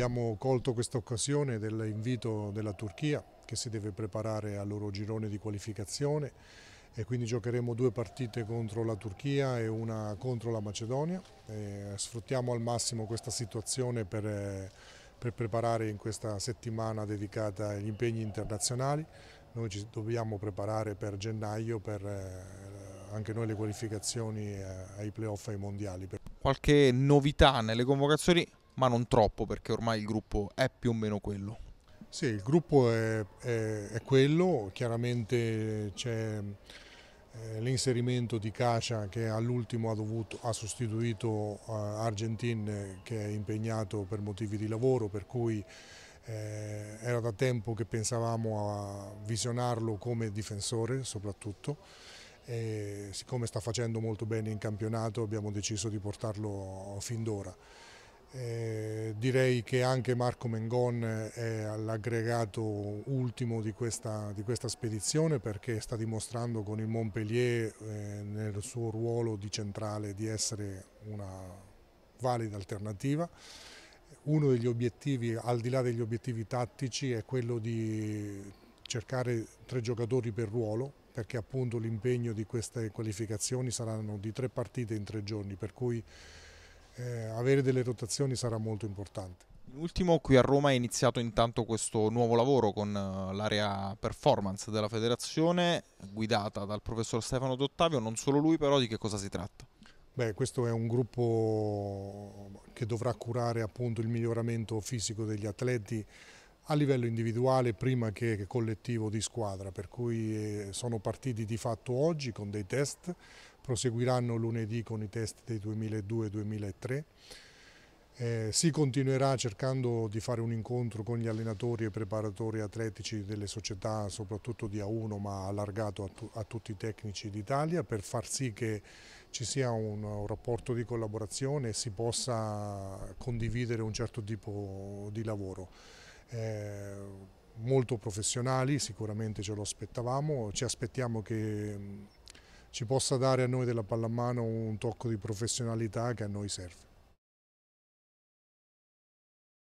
Abbiamo colto questa occasione dell'invito della Turchia che si deve preparare al loro girone di qualificazione e quindi giocheremo due partite contro la Turchia e una contro la Macedonia. E sfruttiamo al massimo questa situazione per, per preparare in questa settimana dedicata agli impegni internazionali. Noi ci dobbiamo preparare per gennaio per eh, anche noi le qualificazioni eh, ai playoff ai mondiali. Qualche novità nelle convocazioni? ma non troppo perché ormai il gruppo è più o meno quello. Sì, il gruppo è, è, è quello, chiaramente c'è eh, l'inserimento di Cascia che all'ultimo ha, dovuto, ha sostituito eh, Argentin che è impegnato per motivi di lavoro, per cui eh, era da tempo che pensavamo a visionarlo come difensore soprattutto. E siccome sta facendo molto bene in campionato abbiamo deciso di portarlo fin d'ora. Eh, direi che anche Marco Mengon è all'aggregato ultimo di questa, di questa, spedizione perché sta dimostrando con il Montpellier eh, nel suo ruolo di centrale di essere una valida alternativa. Uno degli obiettivi, al di là degli obiettivi tattici, è quello di cercare tre giocatori per ruolo perché appunto l'impegno di queste qualificazioni saranno di tre partite in tre giorni, per cui eh, avere delle rotazioni sarà molto importante. In ultimo, qui a Roma è iniziato intanto questo nuovo lavoro con eh, l'area performance della federazione, guidata dal professor Stefano D'Ottavio, non solo lui però, di che cosa si tratta? Beh, questo è un gruppo che dovrà curare appunto il miglioramento fisico degli atleti a livello individuale prima che collettivo di squadra, per cui eh, sono partiti di fatto oggi con dei test proseguiranno lunedì con i test dei 2002 2003. Eh, si continuerà cercando di fare un incontro con gli allenatori e preparatori atletici delle società, soprattutto di A1, ma allargato a, tu, a tutti i tecnici d'Italia, per far sì che ci sia un, un rapporto di collaborazione e si possa condividere un certo tipo di lavoro. Eh, molto professionali, sicuramente ce lo aspettavamo, ci aspettiamo che ci possa dare a noi della pallamano un tocco di professionalità che a noi serve.